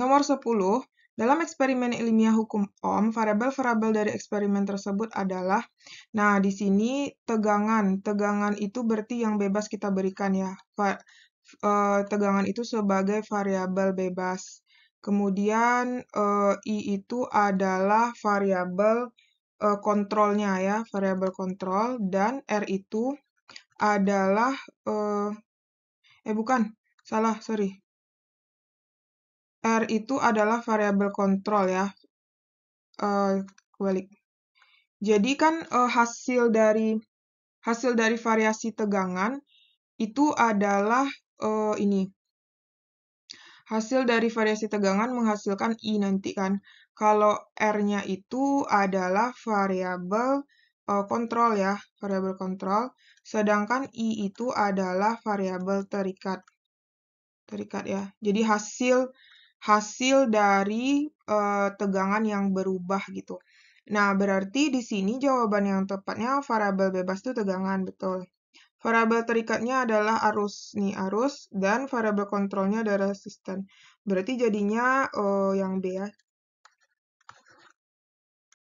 Nomor 10. Dalam eksperimen ilmiah hukum Ohm, variabel-variabel dari eksperimen tersebut adalah, nah di sini tegangan, tegangan itu berarti yang bebas kita berikan ya, Va e, tegangan itu sebagai variabel bebas. Kemudian e, I itu adalah variabel e, kontrolnya ya, variabel kontrol dan R itu adalah e, eh bukan, salah, sorry. R itu adalah variabel kontrol ya. Uh, balik. Jadi kan eh, hasil dari hasil dari variasi tegangan itu adalah eh, ini. Hasil dari variasi tegangan menghasilkan I nanti kan. Kalau R-nya itu adalah variabel uh, kontrol ya, variabel kontrol. Sedangkan I itu adalah variabel terikat. Terikat ya. Jadi hasil hasil dari uh, tegangan yang berubah gitu. Nah, berarti di sini jawaban yang tepatnya variabel bebas itu tegangan, betul. Variabel terikatnya adalah arus nih arus dan variabel kontrolnya adalah resisten. Berarti jadinya uh, yang B ya.